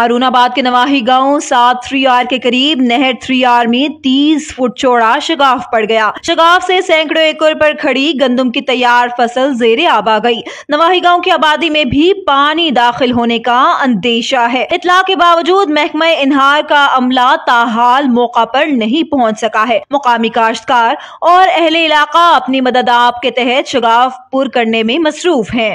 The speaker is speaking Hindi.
हारूनाबाद के नवाही गांव सात थ्री आर के करीब नहर थ्री आर में तीस फुट चौड़ा शगाफ पड़ गया शगाफ से सैकड़ों एकड़ पर खड़ी गंदम की तैयार फसल जेरे आब आ गई नवाही गांव की आबादी में भी पानी दाखिल होने का अंदेशा है इतला के बावजूद महकमा इनहार का अमला ताहाल मौका पर नहीं पहुंच सका है मुकामी काश्तकार और अहले इलाका अपनी मदद आप के तहत शगाफ पुर करने में मसरूफ है